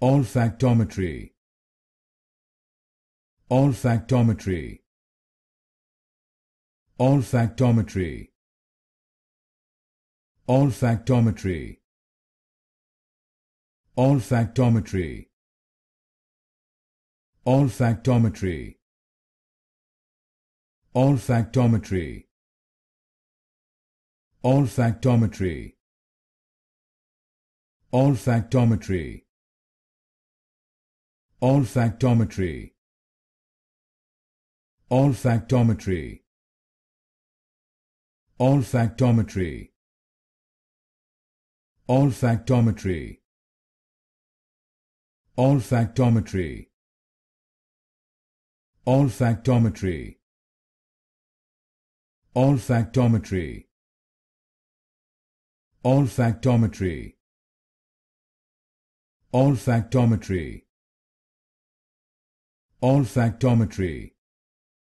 All All All All factometry. factometry. factometry. factometry. All factometry. All factometry. All factometry. All factometry olfactometry olfactometry olfactometry olfactometry olfactometry olfactometry olfactometry olfactometry olfactometry all Factometry